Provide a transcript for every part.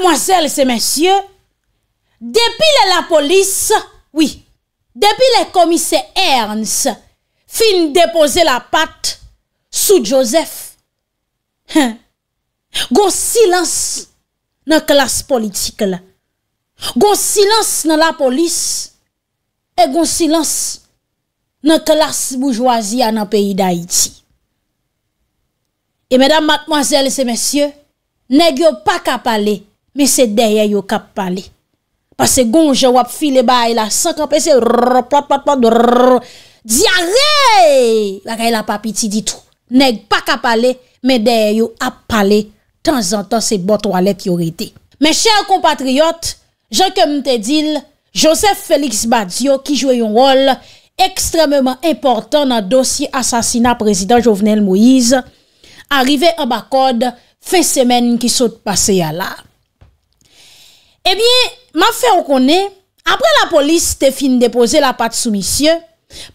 Matmoasele se monsye, depi le la polis, oui, depi le komise Ernst, fin depose la pat sou Joseph, go silans nan klas politik la. Go silans nan la polis e go silans nan klas boujwazi an an peyi da iti. E medan matmoasele se monsye, negyo pa kap ale e men se deye yo kap pale. Pase gon jow ap file ba e la sankan pe se rrrr, pat pat pat drrrr, di a rey! La kay la papiti di tou. Neg pa kap pale, men deye yo ap pale, tan zan tan se bot wale priorite. Men chèr kompatriot, jankèm te dil, Joseph Félix Badiou ki jwe yon rol ekstremèman importan nan dosi asasina prezident Jovenel Moïse, arrive en bakode, fe semen ki sote pase ya la. Ebyen, eh ma fe w konen, apre la polis te fin depoze la pat sou misye,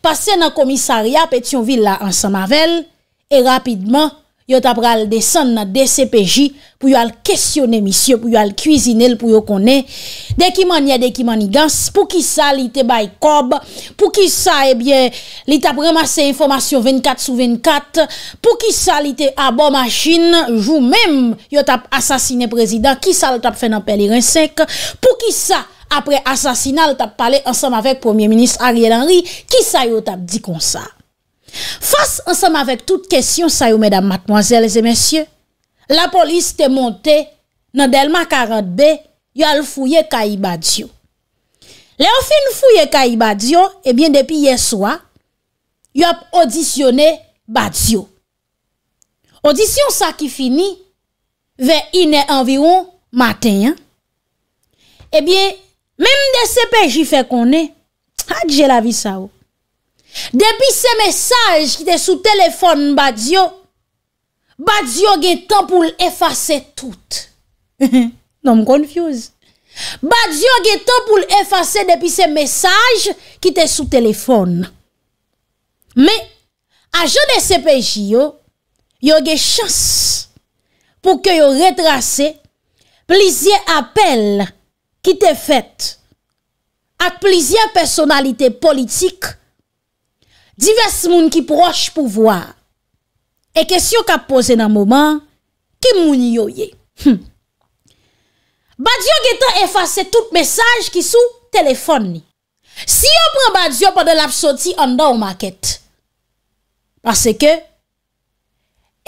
pase nan komisaria Petionville la ansan mavel, e rapidman, yo tap ral desan na DCPJ pou yo al kestyonè misyon, pou yo al kuyzinè l pou yo konè. Dè ki man yè, dè ki man yè gans, pou ki sa li te bay kob, pou ki sa eh li tap ramase informasyon 24 sou 24, pou ki sa li te abon machin, jou mèm yo tap asasine prezident, ki sa li tap fè nan peli rensek, pou ki sa apre asasina li tap pale ansam avèk premier minis Ariel Henry, ki sa yo tap di kon sa. Fas ansem avèk tout kèsyon sa yo mèdam matmwazèl e zè mèsyè, la polis te montè nan delma karadbe yo al fuyè kayi badyo. Le ou fin fuyè kayi badyo, ebyen eh depi yeswa, yo ap odisyonè badyo. Odisyon sa ki fini, ve inè anvyon maten. Eh ebyen, mèm de sepe jifè konè, jè la vi sa yo. Depi se mesaj ki te sou telefon badzio, badzio gen tan pou l'efase tout. Non m konfuse. Badzio gen tan pou l'efase depi se mesaj ki te sou telefon. Me, a jone sepeji yo, yo gen chans pou ke yo retrase plizye apel ki te fet at plizye personalite politik Divers moun ki proj pou vwa. E kesyo ka pose nan mouman, ki moun yo ye. Hm. Badiyo getan efase tout mesaj ki sou telefon ni. Si yo pran Badiyo pa de laf soti an da ou maket. Pase ke,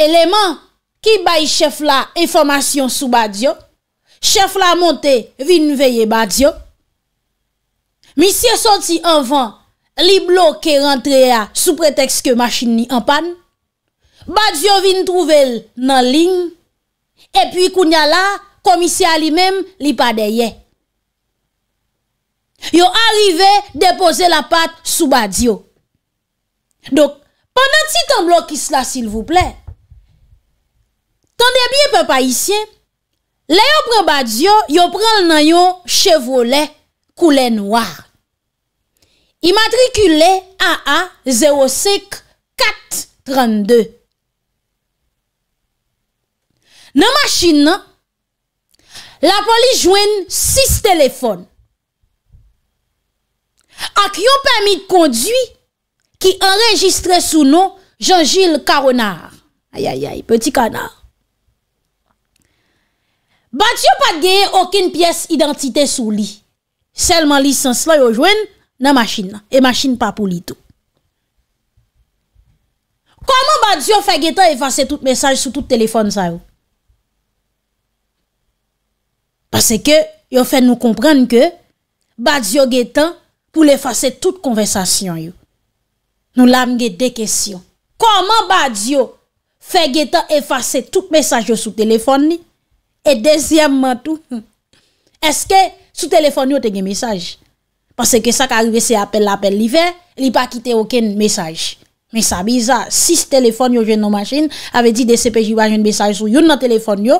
eleman ki bayi chef la informasyon sou Badiyo, chef la monte vin veye Badiyo, misye soti an van, li bloke rentrea sou pretext ke machin ni empan, badzio vin trouvel nan ling, epi kounya la, komisya li men, li padeye. Yo arrive depose la pat sou badzio. Dok, pwana ti tan blokis la sil vwple, tan debye pe pa isye, le yo pre badzio, yo prel nan yo chevrolet kou le nouar. I matrikule AA-05-432. Nan masjin nan, la poli jwen 6 telefon. Ak yon pemi de kondwi ki enregistre sou nou Jean-Gilles Caronard. Aya ya ya, peti kanar. Bat yon pat geye okin piyes identite sou li. Selman lisans la yo jwen, Nan masjin nan. E masjin pa pou lito. Koman badz yo fe getan efase tout mesaj sou tout telefon sa yo? Pase ke yo fe nou komprende ke badz yo getan pou l'efase tout konversasyon yo. Nou lamge de kesyon. Koman badz yo fe getan efase tout mesaj yo sou telefon ni? E dezyemman tou? Hmm. Eske sou telefon yo tege mesaj? E dezyemman tou? Parce que ça qui arrive, c'est appel, l'appel, l'hiver, il pas quitté aucun message. Mais ça bizarre, six téléphones, téléphone yo jeune machine, avait dit des CPJ va un message sur yon dans téléphone yo.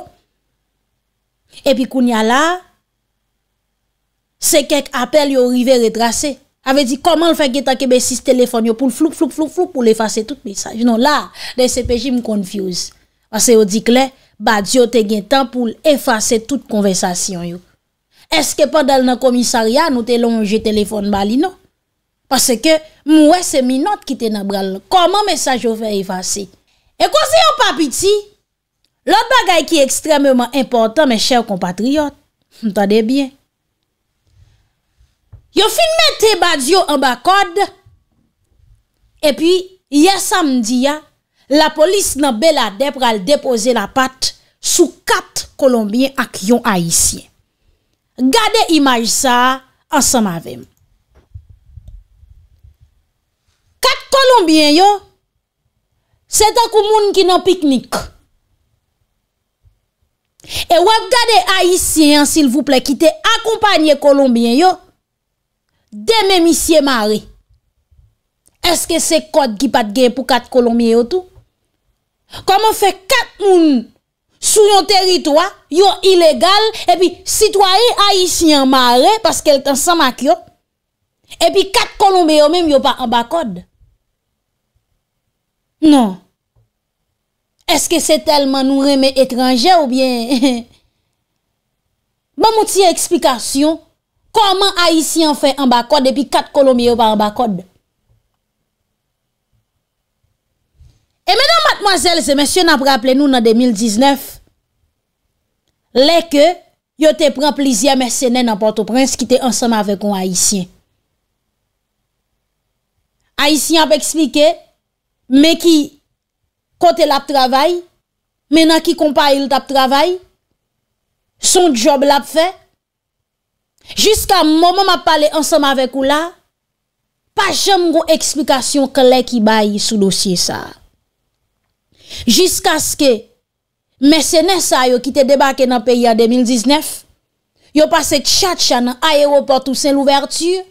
Et puis a là, c'est quelques appels yo arrivé retracé. Avait dit comment le fait que tant ben, que six téléphones, yo pour flou flou flou flou pour effacer tout message. Non là, les CPJ me confuse. Parce que yo dit clair, bah Dieu te gen temps pour effacer toute conversation yo. Eske pa dal nan komisaryan nou te lonje telefon bali nou? Pase ke mwese mi not ki te nan bral nou. Koman mensaj yo fe efase? E kose yo papiti, lout bagay ki ekstrememan important men chèv compatriot, mtade bien. Yo fin mette badyo an bakod, e pi, ye samdi ya, la polis nan belade pral depose la pat sou kat kolombien ak yon haisyen. Gade imaj sa ansa mavem. Kat Kolombien yo, se takou moun ki nan piknik. E wak gade Aisyen, sil vouple, ki te akompanye Kolombien yo, de memisye mari. Eske se kod ki pat gen pou kat Kolombien yo tou? Koman fe kat moun, Sou yon teritwa, yon ilegal, epi sitwaye Aisyen mare, paske el tan sa makyot, epi kat kolome yo menm yo pa ambakod. Non. Eske se telman nou reme etranje ou bien? Ban mouti eksplikasyon, koman Aisyen fe ambakod epi kat kolome yo pa ambakod? Non. Mademoiselles et messieurs n'ap rappele nous nan 2019, lèk yo te pren plizier mersenè nan Port-au-Prince ki te ensem avèk ou Aïsien. Aïsien ap eksplike, mè ki kote l'ap travay, mè nan ki kompa il tap travay, son job l'ap fè. Jusk an mòm an ap pale ensem avèk ou la, pa jèm goun eksplikasyon kè lèk ki bay sou dosye sa. Jiska skè mesenè sa yo ki te debake nan peyi an 2019, yo pase tchat chan nan aéroport ou sen l'ouverture,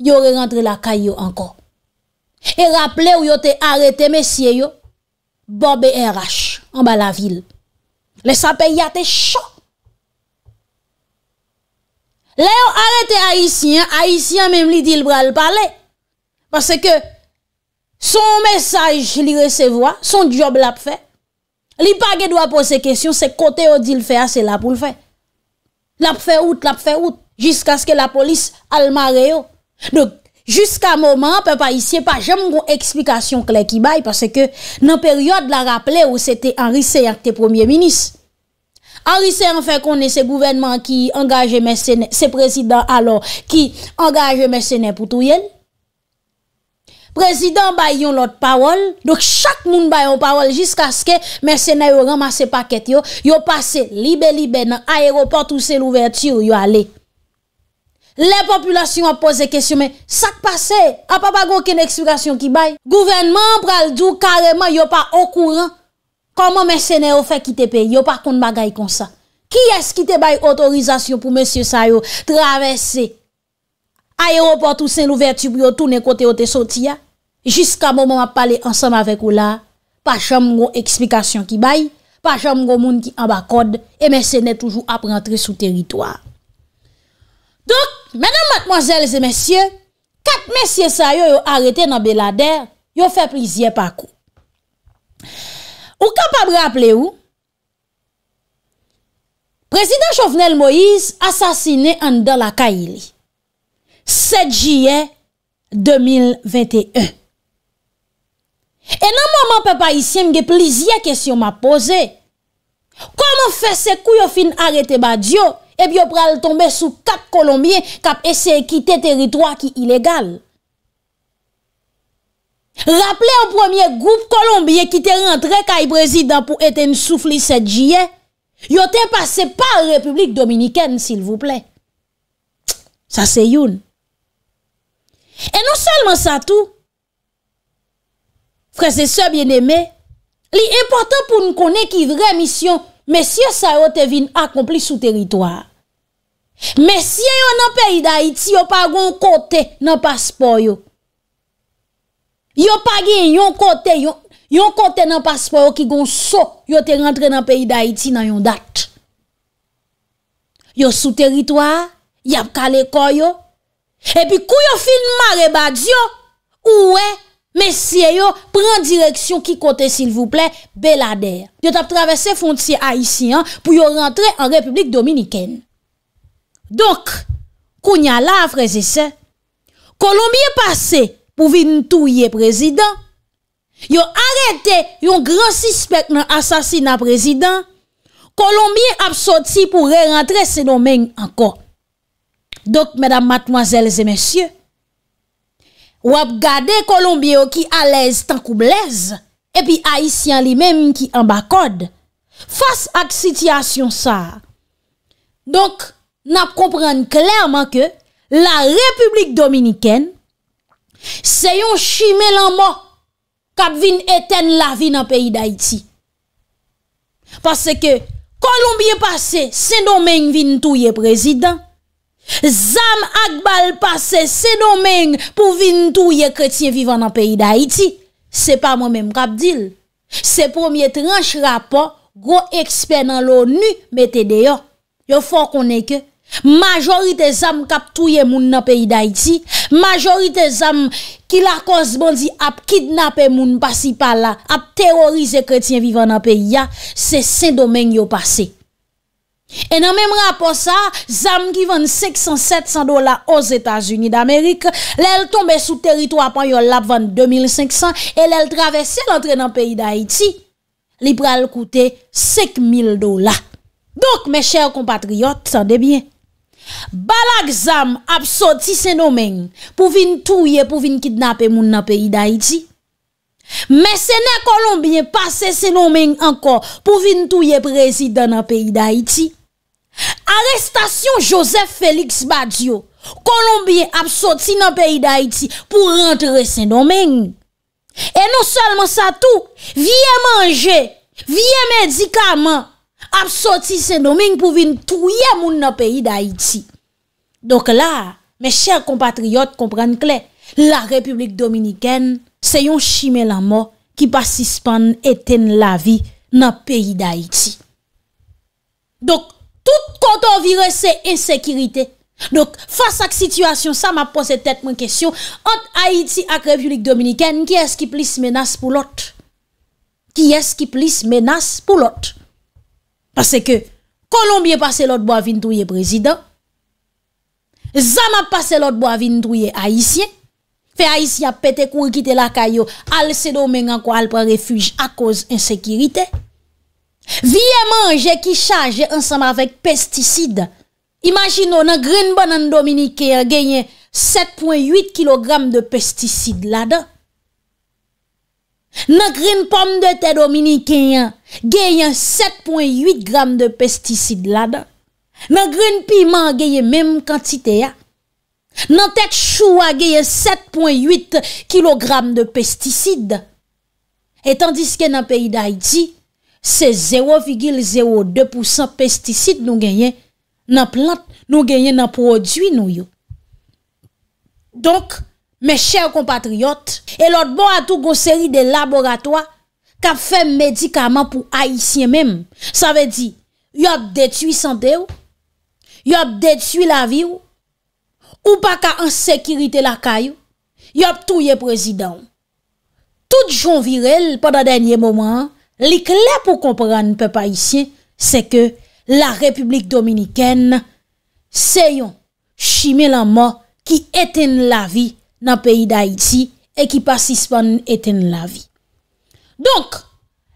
yo re rentre la kay yo anko. E rappele ou yo te arete mesye yo, Bob et RH an ba la vil. Le sa peyi a te chan. Le yo arete Haitien, Haitien mem li dil bra l'parle. Pase ke, Son mesaj li resevoa, son job la pfe. Li pa ge dwa pose kesyon, se kote yo di lfea, se la pou lfea. La pfe out, la pfe out, jiska skè la polis al mare yo. Don, jiska moman, pe pa isye pa, jem goun eksplikasyon klen ki bay, pase ke nan peryode la rappele ou se te anrisè yon te premier minis. Anrisè an fè konè se gouvenman ki engaje mesenè, se prezident alò, ki engaje mesenè pou tou yen. Prezident bay yon lot pawol, dok chak moun bay yon pawol, jiska ske mersenay yo ramase paket yo, yo pase libe-libe nan aeroport ou se l'ouverture yo ale. Le populasyon wap pose kesyon, sak pase, apapago ken eksplikasyon ki bay? Gouvenman pral djou kareman yo pa okouran, koman mersenay yo fe ki tepe, yo pa kont bagay kon sa. Ki es ki te bay otorizasyon pou monsye sa yo travesse? a yon port ou sen l'ouverti pou yon toune kote ou te sotia, jiska mou mou ap pale ansanm avek ou la, pa chan mou moun eksplikasyon ki bayi, pa chan mou moun ki ambakode, e mè sè nè toujou ap rentre sou teritoar. Dok, mèdèm mòt mòzèl zè mèsyè, kat mèsyè sa yon yon arete nan belader, yon fè plizye pa kou. Ou kapabre ap le ou, Prezident Chofnel Moïse asasine an dan la Kayili. 7 Jiyen 2021. E nan mouman pe pa isye mge plizye kesyon ma pose. Kou mou fese kou yo fin arete ba Diyo, e bi yo pral tombe sou kap kolombye kap ese e kite teritwa ki ilegal. Rapple ou premier goup kolombye kite rentre ka i prezident pou ete n soufli 7 Jiyen, yo te pase pa Republik Dominiken sil vouple. Sa se youn. E non selman sa tou, frese se bieneme, li importan pou nou konen ki vre misyon, mesye sa yo te vin akompli sou teritoar. Mesye yo nan peyi da iti, yo pa gen yon kote nan paspor yo. Yo pa gen yon kote nan paspor yo ki gon so yo te rentre nan peyi da iti nan yon dat. Yo sou teritoar, yap kale koyo, E pi kou yo fin Marebad yo Ouwe, mesye yo Pren direksyon ki kote sil vouple Belader Yo tap travesse fonciye Aisyen Pou yo rentre an Republik Dominiken Donk Kounia la a frezise Kolombie pase pou vin touye prezident Yo arete Yon gran sispek nan asasina prezident Kolombie ap soti pou re rentre Se domen anko Dok, mèdam matmwazèl zè mèsyè, wap gade kolombiyo ki alez tan koublez, epi haisyan li mèm ki ambakod, fase ak sityasyon sa. Donk, nap komprenn klerman ke, la Republik Dominikèn, seyon chimè lan mo, kap vin eten la vin an peyi d'Haïti. Pase ke, kolombiyo pase, sen non donmèn vin touye prezident, Zan ak bal pase se domen pou vin touye kretien vivan nan peyi da iti Se pa mwen men kap dil Se pwemye tranche rapon, gro eksper nan lounu mette deyo Yo fwa konen ke Majorite zan kap touye moun nan peyi da iti Majorite zan ki la kos bandi ap kidnape moun pasi pala Ap terorize kretien vivan nan peyi ya Se se domen yo pase E nan menm rapor sa, zam ki vande 600-700 dola os Etats-Unis d'Amerik, lèl tombe sou teritwa pan yon lap vande 2500, e lèl travesse l'entre nan peyi d'Haïti, li pral koute 5000 dola. Dok, mè chèr compatriot, sade bie, balak zam ap soti senomen pou vin touye pou vin kidnape moun nan peyi d'Haïti, mè senè kolombien pase senomen anko pou vin touye prezide nan peyi d'Haïti, Arrestasyon Joseph Félix Badiou, Kolombien apsoti nan peyi d'Haïti pou rentre sen domèng. E non selman sa tout, vie menje, vie medikaman, apsoti sen domèng pou vin touye moun nan peyi d'Haïti. Dok la, me chèr compatriot, kompren kle, la Republik Dominikèn, se yon chimè la mort ki pasispan eten la vi nan peyi d'Haïti. Dok, tout côté viré c'est insécurité donc face à cette situation ça m'a posé tête mon question entre Haïti et la République dominicaine qui est-ce qui plus menace pour l'autre qui est-ce qui plus menace pour l'autre parce que Colombie passe l'autre bois le président Zama passe l'autre bois vintouye haïtien fait haïtien pété cour, quitte la caillou al se encore al prend refuge à cause insécurité Viye manje ki chaje ansam avèk pesticide, imagino nan grin banan Dominike ya eh, genye 7.8 kilogram de pesticide lada. Nan grin pomme de te Dominike ya eh, genye 7.8 gram de pesticide lada. Nan grin piment genye mem kantite ya. Eh. Nan tek chou a genye 7.8 kilogram de pesticide. Etan diske nan peyi da iti, Se 0,02% pesticide nou genyen nan plant, nou genyen nan prodwi nou yo. Donk, men chèr compatriot, elot bon atou gosèri de laboratoa ka fèm medikaman pou haïsien mèm. Sa ve di, yop detui sante ou, yop detui la vi ou, ou pa ka ansekirite la kay ou, yop tou ye prezidant. Tout joun virel, pa da denye mouman, Li kle pou kompran pe pa isye, se ke la Republik Dominikene se yon shime la ma ki eten la vi nan peyi da iti e ki pasispan eten la vi. Donk,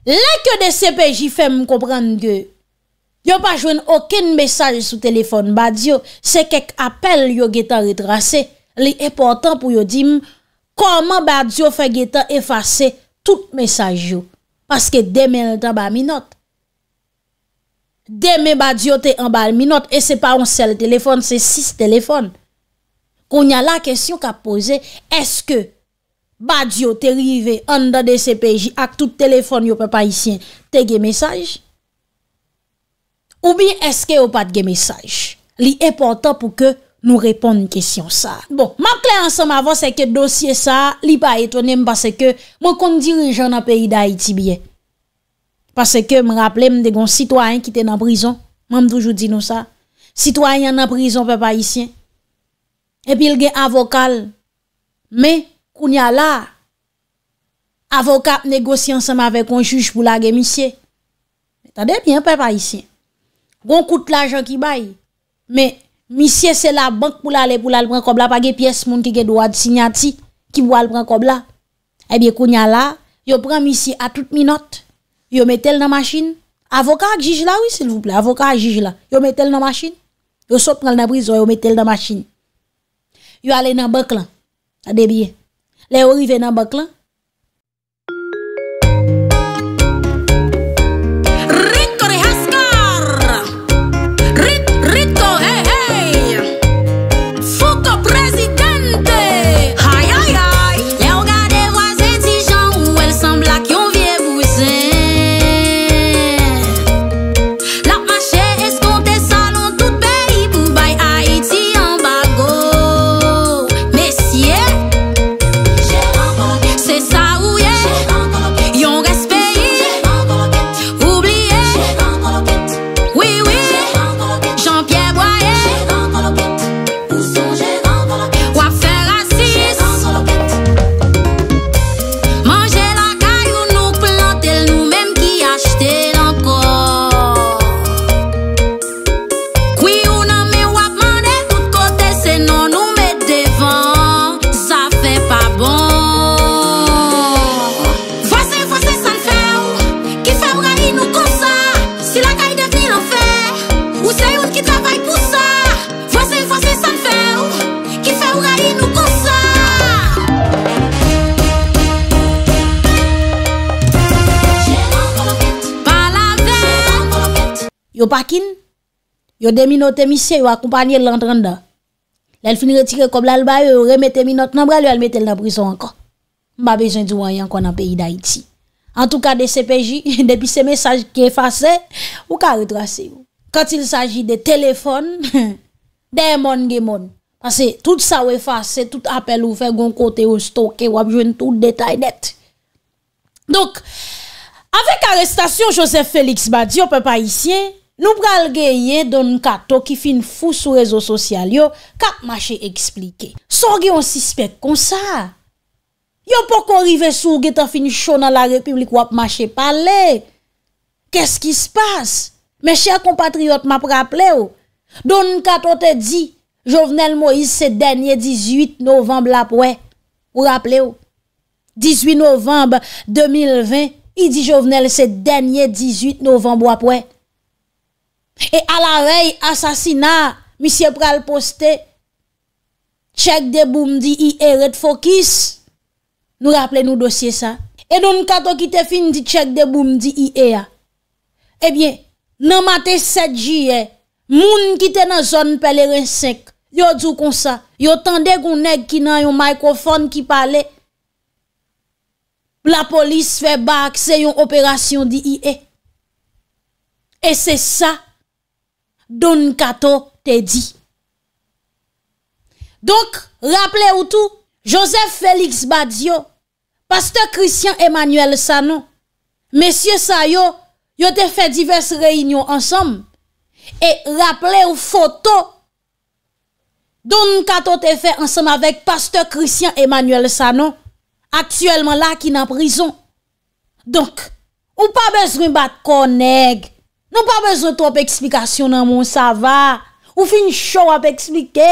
le ke de se peji fe m kompran ge, yo pa jwen oken mesaj sou telefon badyo, se kek apel yo getan retrasen, li epotan pou yo dim koman badyo fe getan efase tout mesaj yo. Aske deme anta ba minot. Deme badyo te anba minot. E se pa an sel telefon, se sis telefon. On ya la kesyon ka pose. Eske badyo te rive an da DCPJ ak tout telefon yo pe pa isyen te ge mesaj? Ou bi eske yo pat ge mesaj? Li e potan pou ke... Nou repon n kèsyon sa. Bon. Ma klayan sa ma vo se ke dosye sa. Li pa etonem. Pase ke. Mo kon dirijan na peyi da iti biye. Pase ke. Me rappele. M de gon sitwayen ki te nan prison. Man m toujou di nou sa. Sitwayen nan prison pe pa isyen. E pil gen avokal. Me. Koun ya la. Avokal negosyan sa ma ve kon juj pou la gen misye. Ta de bien pe pa isyen. Gon koute la jen ki bayi. Me. Misye se la bank pou la le pou la l pran kobla pa ge piyes moun ki ge do ad sinyati ki mwa l pran kobla. Ebyè eh kou nyan la, yo pran misye a tout minot, yo metel nan masjin. Avokat jij la wè, avokat jij la, yo metel nan masjin. Yo sot pran nan prizon, yo metel nan masjin. Yo ale nan bank la, a debye. Le yo rive nan bank la. yo pakin, yo déminoté monsieur, yo accompagné l'entrant Là, Elle finit retirer comme là, remettre remette minot nan bral, elle mette dans prison encore. M'a besoin du rien encore a pays d'Haïti. En tout cas, des CPJ, depuis ces messages qui effacés, ou ka retracer. Quand il s'agit de téléphone, des mon monde. Parce que tout ça ou effacé, tout appel ou fait gon côté ou stocké ou abjouen tout détail net. Donc, avec arrestation Joseph Félix Badi, on peut pas ici, Nou pral geye Don Nkato ki fin fous sou rezo sosyal yo, kap mache eksplike. Son geyon sispek kon sa? Yo poko rive sou ge ta fin chou nan la republik wap mache pale? Kè skis pas? Mè chè kompatriot ma pou rappele yo. Don Nkato te di, Jovenel Moïse se denye 18 novembe la pouè. E, ou rappele yo? 18 novembe 2020, i di Jovenel se denye 18 novembe la pouè. E. E alarey asasina misye pral poste Chek de boum di IE Red Focus Nou rapple nou dosye sa E nou mkato ki te fin di chek de boum di IE ya Ebyen nan mate 7 ju ye Moun ki te nan zon peler en 5 Yo tou kon sa Yo tende kon neg ki nan yon mikrofon ki pale La polis fe bak se yon operasyon di IE E se sa Don Nkato te di Donk Rappele ou tou Joseph Felix Badio Pastor Christian Emmanuel Sano Monsieur Sayo Yo te fe diverse reinyon ansom E rappele ou foto Donkato te fe ansom avek Pastor Christian Emmanuel Sano Aktuellement la ki nan prison Donk Ou pa bezrin bat kon neg Donk Nou pa bezon trope eksplikasyon nan moun, sa va. Ou fin chou ap eksplike.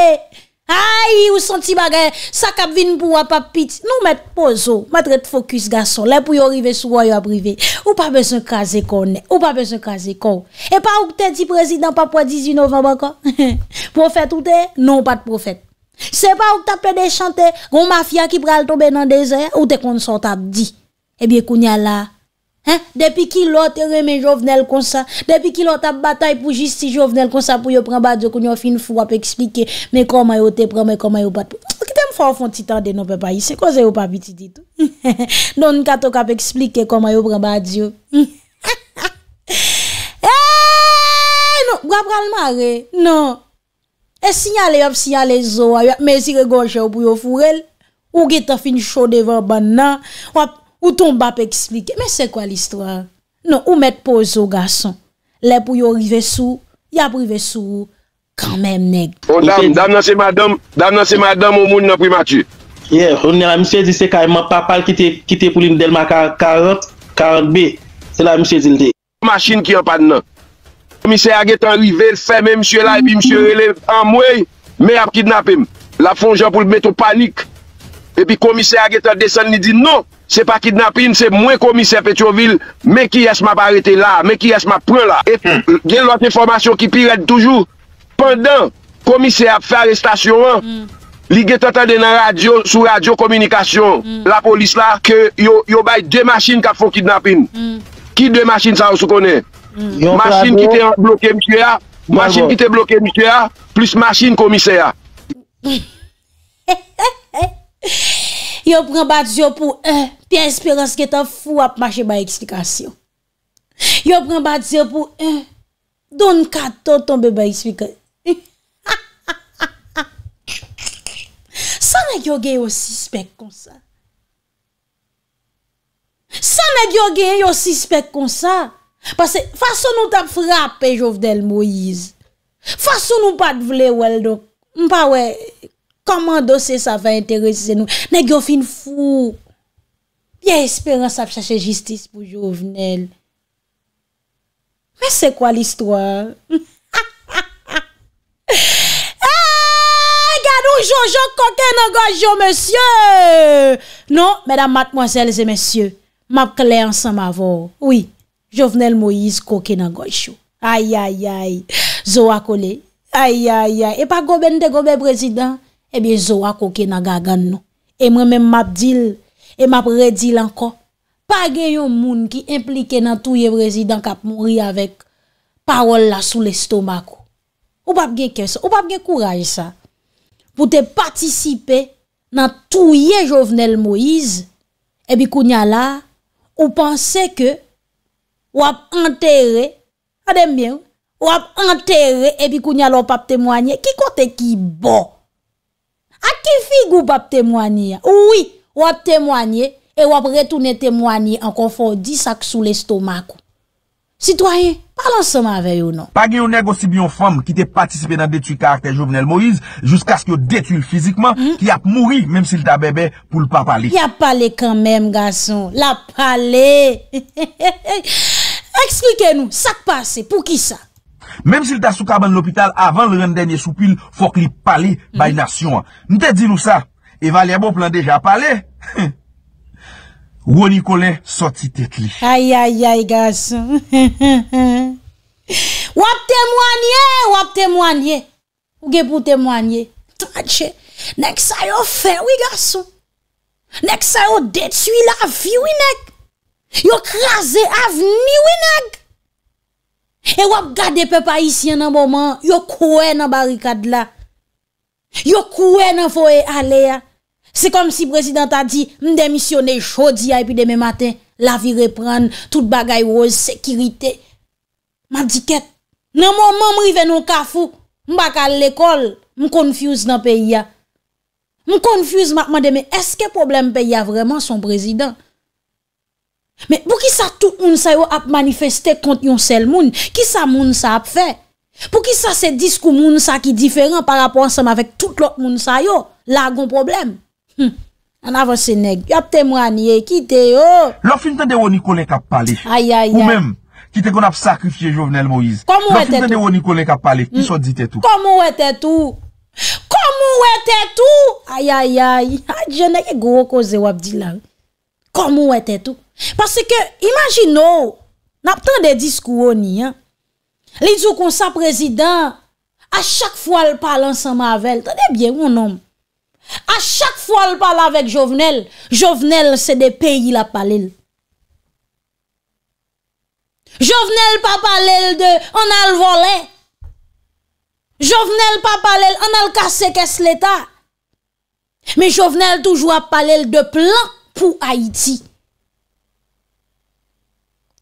Ay, ou son ti bagay, sa kap vin pou ap ap pit. Nou met pozo, matret fokus gaso. Lè pou yo rive souwa yo ap rive. Ou pa bezon kaze kon, ou pa bezon kaze kon. E pa ouk te di prezident pa po 18 novemba kon? Profet ou te? Non, pat profet. Se pa ouk ta ple de chante, goun mafya ki pral tobe nan dezen, ou te konsant ap di. Ebye eh koun ya la, Depi ki lote reme jovenel konsa Depi ki lote batay pou jisti jovenel konsa Pou yo pranbadyo koun yo fin fou Wap eksplike men koman yo te pran Men koman yo bat Kite m faw fon titande nou pe payi Se kon se yo pabiti ditou Don kato kap eksplike koman yo pranbadyo Ha ha ha Heeey Wap kalman re E sinyale wap sinyale zo Men si regoche wap pou yo furel Ou geta fin chode van ban nan Wap Ou ton bap eksplike, me se kwa l'histoire? Non, ou met pose ou gason. Le pou yo rive sou, ya pou rive sou, kanmen neg. O dam, dam nan se madam, dam nan se madam, ou moun nan pou mati. Ye, ou nè la msè zise, kwa mwen papal kite, kite pou lindelman 40, 40B, se la msè zile de. Mâchin ki yon pad nan. Msè aget an rive, fèmè msè la, epi msè relè an mwey, mè ap kidnapèm. La fonjè pou lmet ou panik. Epi komisè aget an desen, ni di nou. se pa kidnapin, se mwen komise Petroville, men ki yas ma parete la, men ki yas ma pren la. Hmm. Euh, gen lout informasyon ki piret toujou, pandan komise a fè arrestasyon, hmm. li gen tata dena radio, sou radio komunikasyon, hmm. la polis la, ke yo bay dey masin ka fò kidnapin. Ki dey masin sa ou sou konen? Masin ki te blokè, masin ki te blokè, plus masin komise a. Hehehehe Yo pran bat zyo pou eh, e, piye esperans ki ta fwa ap mache baye eksplikasyon. Yo pran bat zyo pou e, don kat ton tombe baye eksplikasyon. San e gyogue yo sispek konsa? San e gyogue yo sispek konsa? Pase fason nou ta frape Jovdel Moise? Fason nou pat vle wèl do? Mpa wèl? Koman dosè sa va entereze nou? Ne gyo fin fou. Biè esperan sa f chache jistis pou Jovenel. Mè se kwa l'istwa? Gyanou Jojo koke nan gojo, mèsyè! Non, mèdam matmwazèl zè mèsyè. Mab kle ansan ma vò. Oui, Jovenel Moïse koke nan gojo. Aïe, aïe, aïe. Zowa kole. Aïe, aïe, aïe. E pa gobe n de gobe prezident? ebe eh zowa koke nan gagan nou. E mwen men map dil, e map redil anko. Pa gen yon moun ki implike nan touye brezidank ap mouri avek parol la sou lestoma ko. Ou pap gen kese, ou pap gen kouraj sa, pou te patisipe nan touye jovenel Moïse, ebi eh kounya la, ou panse ke wap anterre, adembyen, wap anterre, ebi kounya la ou pap temwanyen, ki kote ki bo, A ki fi goup ap temwani ya? Ouwi, wap temwaniye e wap retounen temwaniye an kon fò di sak sou l'estomak. Sitwaye, palan seman avè yo nan. Pagè yo negosi bi yon fòm ki te patisipe nan detui karakter jovenel Moïse, jousk aske yo detui fizikman, ki ap mouri mèm si lta bebe pou lpa pale. Ya pale kanmèm, gason. La pale. Ekskwike nou, sak pase pou ki sa? Mem si li ta soukaban l'opital avan le ren denye soupil, fok li pale baynasyon. Mm-hmm. Nou te di nou sa, eva li a bon plan deja pale. Wou Nikolay, soti tet li. Ay, ay, ay, gason. Wap temwanyen, wap temwanyen. Ou ge pou temwanyen? Tache, nek sa yo fe wigason. Nek sa yo detu ila vi winek. Yo kraze avni winek. E wap gade pepa isyen nan mouman, yo kouè nan barikad la. Yo kouè nan foye ale ya. Se kom si prezident a di, m demisyonè chodi ya epi deme maten, lavi repran, tout bagay wouz, sekirite. Ma di ket, nan mouman mrive nou kafou, m bakal l'ekol, m konfuse nan peyi ya. M konfuse makman deme, eske problem peyi ya vreman son prezident? Mè pou ki sa tout moun sa yo ap manifestè kont yon sel moun? Ki sa moun sa ap fè? Pou ki sa se dis kou moun sa ki diferan par rapport ansem avèk tout lòt moun sa yo? La goun problem? An avò se neg, yop temwaniye ki te yo? Lò fin te de wò ni konèk ap palef? Aya ya ya. Ou mèm ki te goun ap sakrifje jovnel Moïse? Kom wè te tou? Lò fin te de wò ni konèk ap palef? Ki so di te tou? Kom wè te tou? Kom wè te tou? Aya ya ya. A di jè neke gwo koze wap di lang. Kom ou ete tou? Pase ke, imagino, nap ten de diskou o ni, an? Li djou konsa prezident, a chak fwa l palan san mavel, tade bie ou an om? A chak fwa l palan vek Jovenel, Jovenel se de peyi la palil. Jovenel pa palil de, an al volen. Jovenel pa palil, an al kase kes leta. Me Jovenel toujwa palil de plan. pour Haïti.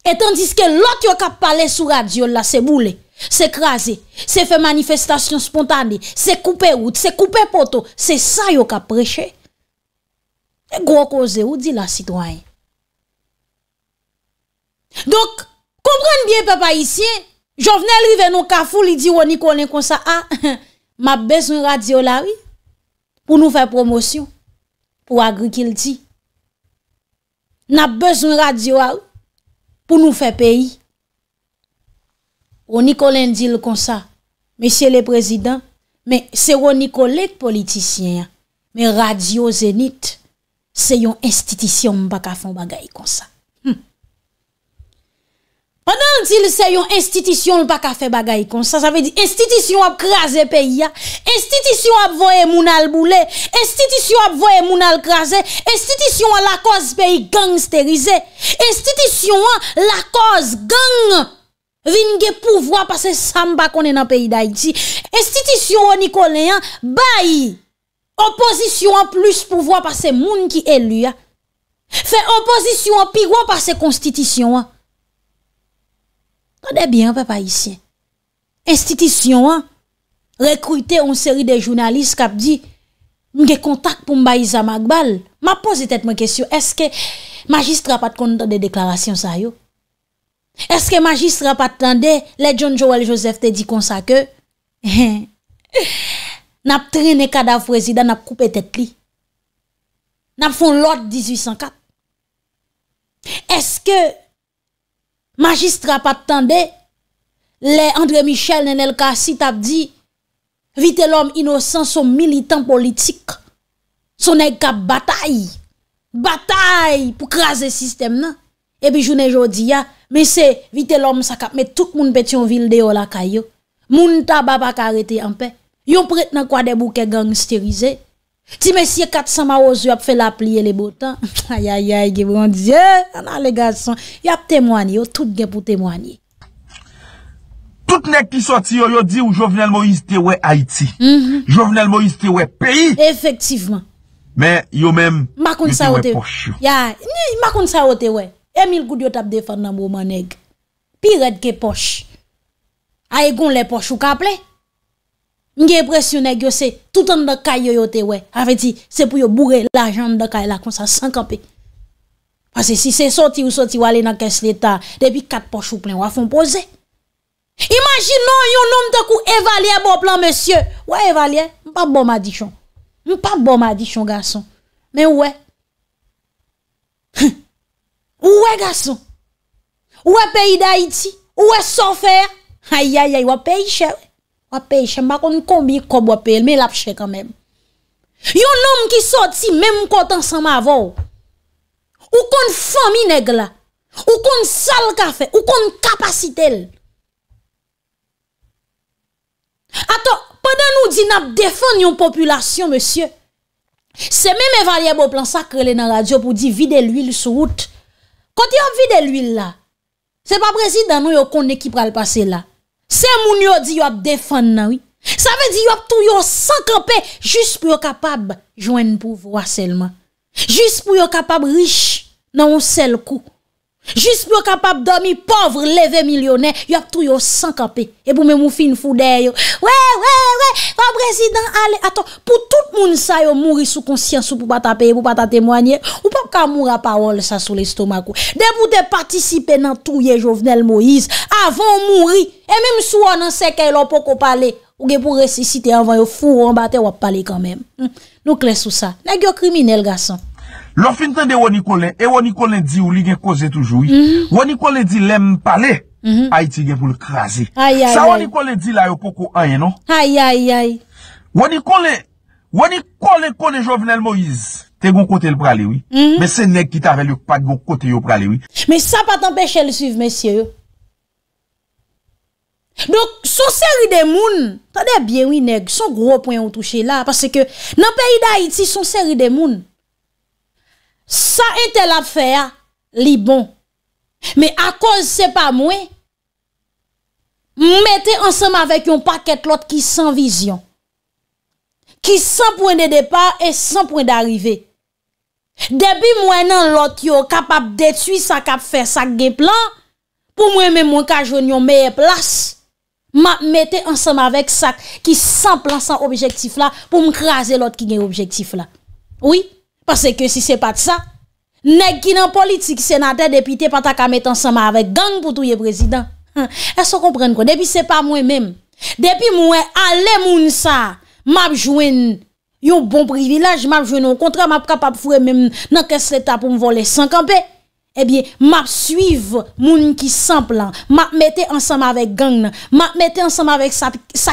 Et tandis que l'autre yon kap parler sur radio là, c'est boule, c'est crasé, c'est fait manifestation spontanée, c'est couper route, c'est couper poteau, c'est ça yon kap prêché. Et gros cause ou dit la citoyen. Donc, comprenez bien papa ici, Jovenel rive nou kafou li di oh, ni konen kon sa a, ah, m'a besoin radio la oui pour nous faire promotion pour agricole dit na bezoun radyo a ou pou nou fe peyi. Ou Nikolay Ndil kon sa, mesye le prezident, se ou Nikolay politisyen a, me radyo zenit, se yon institisyon baka fon bagay kon sa. Pendantil se yon estitisyon l pa kafe bagay kon, sa sa ve di estitisyon ap kraze peyi ya, estitisyon ap voye moun al boule, estitisyon ap voye moun al kraze, estitisyon ap la koz peyi gangsterize, estitisyon ap la koz gang ringe pouvoi pa se Samba konen ap peyi Daichi, estitisyon ap Nikolayan bayi oposisyon ap lus pouvoi pa se moun ki elu ya, fe oposisyon ap piwo pa se konstitisyon ya. Kande byen pe pa isyen? Institusyon an, rekrute yon seri de jounalist kap di, mge kontak pou mba Iza Magbal, ma pose tet mwen kesyon, eske magistrapat kontak de deklarasyon sa yo? Eske magistrapat tande, le John Joel Joseph te di konsa ke? Nap trenne kada frezida, nap koupe tet li? Nap fon lot 1804? Eske, Magistra pat tande, le André Michel nen elka sit ap di, vite l'om inosan son militant politik, son ek kap batay, batay pou kraze sistem nan. Ebi jounen jodi ya, mese vite l'om sakap, met tout moun pet yon vil deyo la kayo, moun tababa karete yon pe, yon pret nan kwa debou ke gangsterize. Ti me siye katsan ma wos yo ap fe la pliye le botan. Ayayay, ge bon diye. Anan le gason. Yo ap temwani yo, tout gen pou temwani. Tout nek ki soti yo, yo di ou Jovenel Moïse te we Haiti. Mhm. Jovenel Moïse te we peyi. Efektivman. Men, yo men, yo te we poch yo. Ya, makoun sa wote we. Emil Goudi yo tap defan nan mou man neg. Pi red ke poch. Aye goun le poch ou ka pley. Mge presyon e gyo se toutan de kay yo yo te we. Afeti, se pou yo bourre la jan de kay la konsa sankan pe. Fase, si se soti ou soti wale nan kes leta, debi kat pochou plen wafon pose. Imaginon yon nom de kou evalye bon plan, monsye. Wè evalye? Mpa bom adichon. Mpa bom adichon, gason. Men wè? Wè, gason? Wè peyi da iti? Wè sonfer? Ayayay, wè peyi che wè. Wapè, chè mba konn kombi kob wapè el, men lap chè kanmèm. Yon nom ki sòt si mèm kontan san ma avò, ou konn fòm inègle la, ou konn sal kafe, ou konn kapasitel. Atò, padan nou di nap defon yon populasyon, mèsyè, se mèm evalyeb wò plan sakre lè nan radyo pou di vide l'huil sou wout. Konti wò vide l'huil la, se pa prezid dan nou yon konn ekip ral pase la. Se moun yo di yo ap defan nanwi, sa ve di yo ap tou yo sankanpe, jis pou yo kapab jwen pou vwa selman. Jis pou yo kapab rish nan wou sel kou. Jispe kapap domi Povre leve milyonè Yop tou yo sankapè E pou men mou fin foudè yo Ouè ouè ouè Vwa prezidant ale Pou tout moun sa yo mouri sou konsyans Ou pou pa ta peye Ou pou pa ta temwanyè Ou pou ka mou rapawol sa sou lestomakou Dèmou de participè nan tou ye jovnel moiz Avant mouri E mèm sou anan sekè yo pou koupalè Ou gen pou resisite anvan yo fou Ou anbate wap palè kammèm hm, Nou kle sou sa Negyo kriminel gasan Lo fin tan de wani konle, e wani konle di ou li gen kose toujou, wani mhm. konle di lem pale, mhm. Haiti gen pou l krasi. Sa wani konle di la yo poko aye, no? Aye, aye, aye. Wani konle, wani konle konle jovenel Moïse, te goun kote l prale, oui. Mè mhm. se neg ki tavel yo pat goun kote yo prale, oui. Mè sa pa tempèche l suiv mèsyè yo. Dok, son seri de moun, ta de bien, oui, neg, son gros poyon touche la, parce que nan peyi de Haiti, son seri de moun. Sa ente la fè ya, li bon. Me akòz se pa mwen, mwete ansèm avèk yon pakèt lot ki san vizyon. Ki san pwèn de depar e san pwèn de arrivé. Depi mwen nan lot yo kapap detui sa kap fè sak gen plan, pou mwen mwen mwen ka joun yon meye plas, mwete ansèm avèk sak ki san plan san objektif la, pou mwen krasè lot ki gen objektif la. Ouye? Pase ke si se pat sa, nek ki nan politik senatè depite pata ka met ansama avek gang pou touye prezident. Eso kompren kwen, depi se pa mwen men. Depi mwen ale moun sa, map jwen yo bon privilaj, map jwen yo kontra, map kapap fwe men nan kes leta pou m volè sankanpe. Ebyen, eh map suiv moun ki samp lan, map mette ansama avek gang nan, map mette ansama avek sa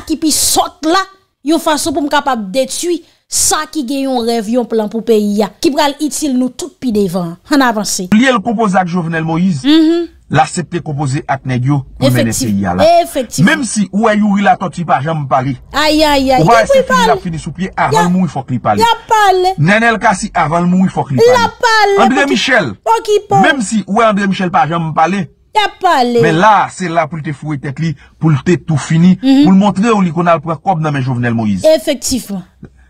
ki pi sot la, yo fason pou m kapap detuye. Sa ki gen yon rev yon plan pou peyi ya Ki pral itil nou tout pi devan An avansi Lye l kompozak jovenel Moïse La sepe kompoze ak nedyo Mene peyi ya la Meme si oue yu wila toti pa jem mpari Ouwe sepe wile ap fini soupli Arvan mou yi fok li pali Nene l kasi arvan mou yi fok li pali Andre Michel Meme si oue Andre Michel pa jem mpari Meme la se la pou te fowe tekli Pou te tou fini mhm. Pou l montre ou li konal pou akob nan men jovenel Moïse Efectifan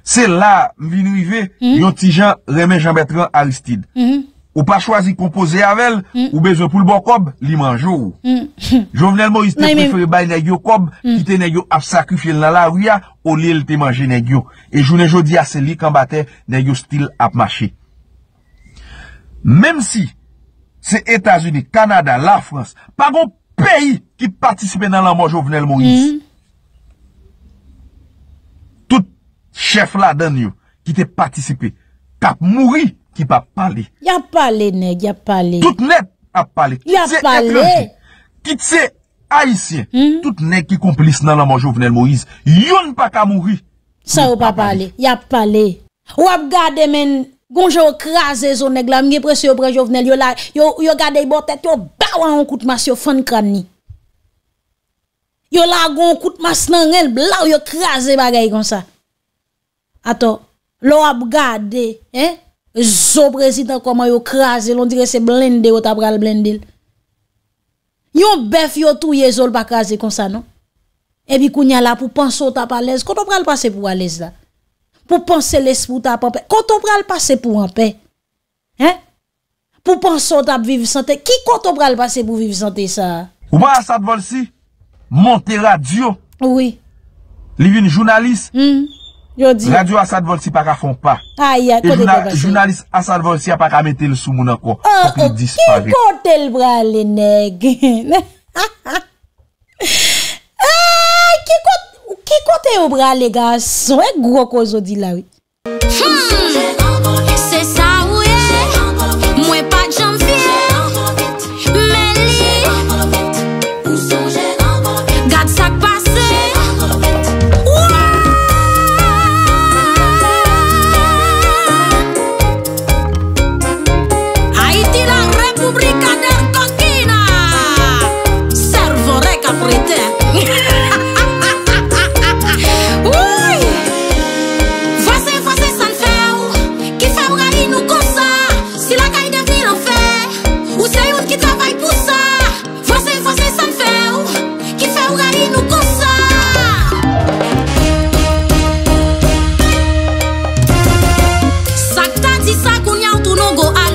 Se la mvinu ive, hmm? yon ti jan remen jan betran Aristide. Hmm? Ou pa chwazi kompoze yavel, hmm? ou bezon pou lbo kob, li manjou. Jovenel Moïse te preferi baye na yo kob, ki te na yo ap sakrifye l nan la ouya, ou li el te manjou na yo. E jounen jodi a se li kambate, na yo stil ap mache. Mem si se Etasunik, Kanada, la Frans, pa gon peyi ki patispe nan la manjou Jovenel Moïse, Chef la dan yo, ki te patisipe, kap mouri ki pa pale. Ya pale neg, ya pale. Tout nek ap pale. Ya pale. Ki te se aisyen, tout nek ki komplis nan la man Jouvenel Moïse, yon pa ka mouri. Sa ou pa pale, ya pale. Ou ap gade men, gonjou krasè zon neg la, mnye prese yo pre Jouvenel, yo la, yo gade yi botet, yo bawa yon kout mas yo fan kran ni. Yo la gon kout mas nan ngel, bla ou yo krasè bagay kon sa. Aton, lo ap gade, he? Eh? E zo brezit an koman yo kaze, londire se blende yo tabral blende l. Yon bef yo tou ye zol pa kaze konsa, non? Ebi kounya la pou panso tap alez. Koto pral pase pou alez la? Pou panse les pou tap anpe? Koto pral pase pou anpe? He? Eh? Pou panso tap vivi sante? Ki koto pral pase pou vivi sante sa? Ou ba asad volsi? Monte radio? Ouwi. Livi ni jounalist? Hmm. Radio Asad Volsi pa ka fon pa. Ay, ya, kode koga sou. Jounalist Asad Volsi ya pa ka mette l sou mounan ko. A, o, ki kote l bra le neg. A, ah, ki kote, ki kote l bra le ga, sou e gro ko zodi la we. no go